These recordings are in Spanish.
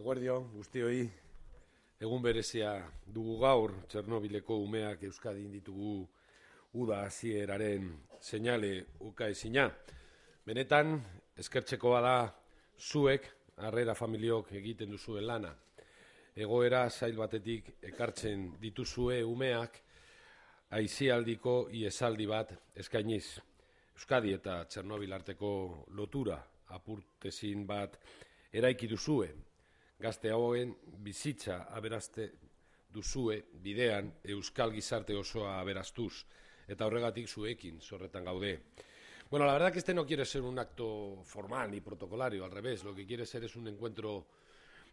guzti guztioi, egun berezia dugu gaur, Txernobileko umeak Euskadi inditugu uda hasieraren señale uka ezina. Benetan, eskertzekoa da zuek, harrera familiok egiten duzuen lana. Egoera zail batetik ekartzen dituzue umeak, aizialdiko iesaldi bat eskainiz. Euskadi eta Txernobil arteko lotura apurtezin bat eraiki duzuen, gazte visicha bizitza aberazte duzue euskal gizarte osoa aberastuz eta horregatik zuekin gaude. Bueno, la verdad que este no quiere ser un acto formal ni protocolario, al revés, lo que quiere ser es un encuentro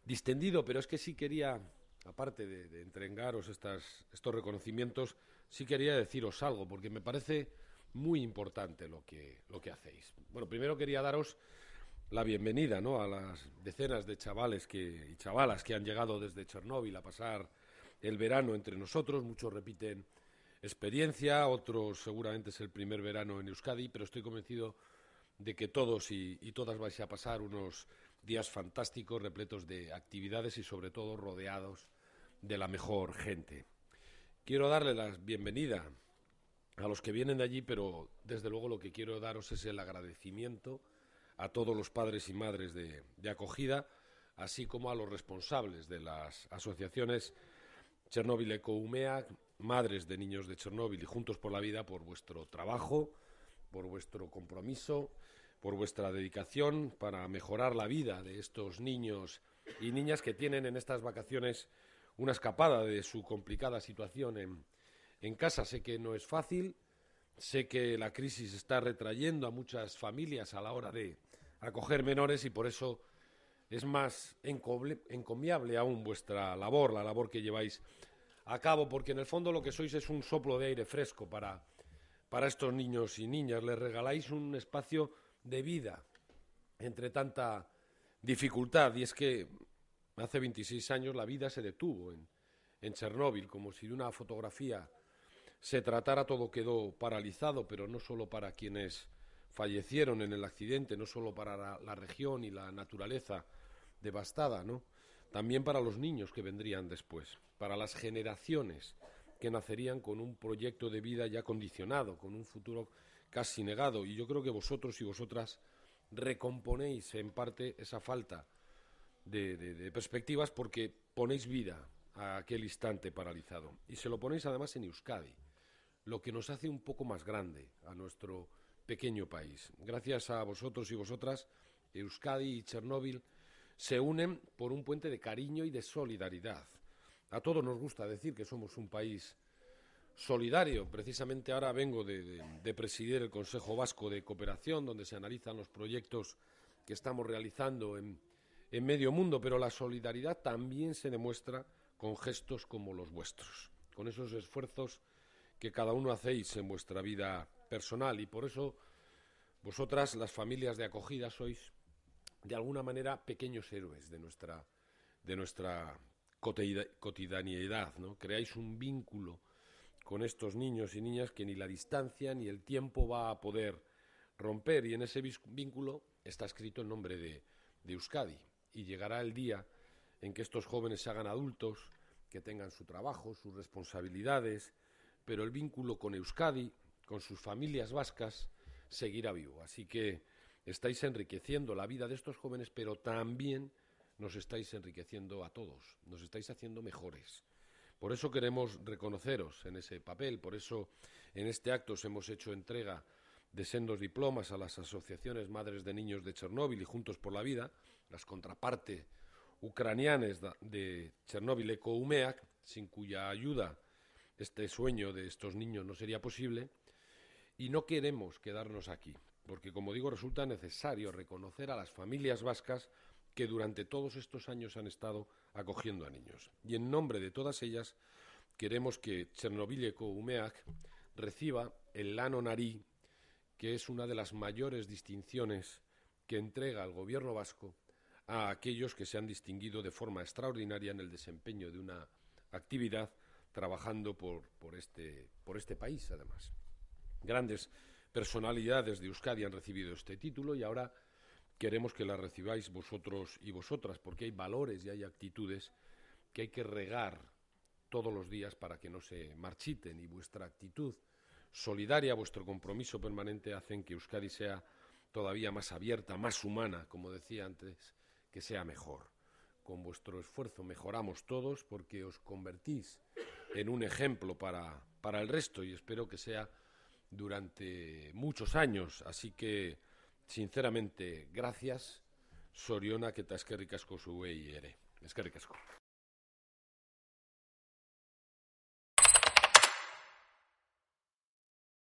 distendido, pero es que sí quería, aparte de, entregaros estas, estos reconocimientos, sí quería deciros algo, porque me parece muy importante lo que, lo que hacéis. Bueno, primero quería daros la bienvenida ¿no? a las decenas de chavales que, y chavalas que han llegado desde Chernóbil a pasar el verano entre nosotros. Muchos repiten experiencia, otros seguramente es el primer verano en Euskadi, pero estoy convencido de que todos y, y todas vais a pasar unos días fantásticos, repletos de actividades y sobre todo rodeados de la mejor gente. Quiero darle la bienvenida a los que vienen de allí, pero desde luego lo que quiero daros es el agradecimiento a todos los padres y madres de, acogida, así como a los responsables de las asociaciones Chernóbil Ecoumea, Madres de Niños de Chernóbil y Juntos por la Vida por vuestro trabajo, por vuestro compromiso, por vuestra dedicación para mejorar la vida de estos niños y niñas que tienen en estas vacaciones una escapada de su complicada situación en casa. Sé que no es fácil, Sé que la crisis está retrayendo a muchas familias a la hora de acoger menores y por eso es más encomiable aún vuestra labor, la labor que lleváis a cabo, porque en el fondo lo que sois es un soplo de aire fresco para, estos niños y niñas. Les regaláis un espacio de vida entre tanta dificultad. Y es que hace 26 años la vida se detuvo en, en Chernóbil, como si de una fotografía se tratara, todo quedó paralizado, pero no solo para quienes fallecieron en el accidente, no solo para la, región y la naturaleza devastada, ¿no? También para los niños que vendrían después, para las generaciones que nacerían con un proyecto de vida ya condicionado, con un futuro casi negado. Y yo creo que vosotros y vosotras recomponéis en parte esa falta de, de, perspectivas porque ponéis vida a aquel instante paralizado. Y se lo ponéis además en Euskadi lo que nos hace un poco más grande a nuestro pequeño país. Gracias a vosotros y vosotras, Euskadi y Chernóbil se unen por un puente de cariño y de solidaridad. A todos nos gusta decir que somos un país solidario. Precisamente ahora vengo de, presidir el Consejo Vasco de Cooperación, donde se analizan los proyectos que estamos realizando en, en medio mundo, pero la solidaridad también se demuestra con gestos como los vuestros, con esos esfuerzos que cada uno hacéis en vuestra vida personal. Y por eso vosotras, las familias de acogida, sois de alguna manera pequeños héroes de nuestra, de nuestra cotidianidad, ¿no? Creáis un vínculo con estos niños y niñas que ni la distancia ni el tiempo va a poder romper. Y en ese vínculo está escrito el nombre de, de Euskadi. Y llegará el día en que estos jóvenes se hagan adultos, que tengan su trabajo, sus responsabilidades, pero el vínculo con Euskadi, con sus familias vascas, seguirá vivo. Así que estáis enriqueciendo la vida de estos jóvenes, pero también nos estáis enriqueciendo a todos, nos estáis haciendo mejores. Por eso queremos reconoceros en ese papel, por eso en este acto os hemos hecho entrega de sendos diplomas a las asociaciones Madres de Niños de Chernóbil y Juntos por la Vida, las contraparte ucranianas de Chernóbil Eco-UMEAC, sin cuya ayuda este sueño de estos niños no sería posible. Y no queremos quedarnos aquí, porque como digo, resulta necesario reconocer a las familias vascas que durante todos estos años han estado acogiendo a niños. Y en nombre de todas ellas, queremos que Chernobyleko Umeak reciba el Lano Nari, que es una de las mayores distinciones que entrega el gobierno vasco a aquellos que se han distinguido de forma extraordinaria en el desempeño de una actividad trabajando por, este, por este país, además. Grandes personalidades de Euskadi han recibido este título y ahora queremos que la recibáis vosotros y vosotras, porque hay valores y hay actitudes que hay que regar todos los días para que no se marchiten y vuestra actitud solidaria, vuestro compromiso permanente hacen que Euskadi sea todavía más abierta, más humana, como decía antes, que sea mejor. Con vuestro esfuerzo mejoramos todos porque os convertís en un ejemplo para, para el resto y espero que sea durante muchos años. Así que, sinceramente, gracias, Soriona, que te eskerrik su zuei ere. Eskerrik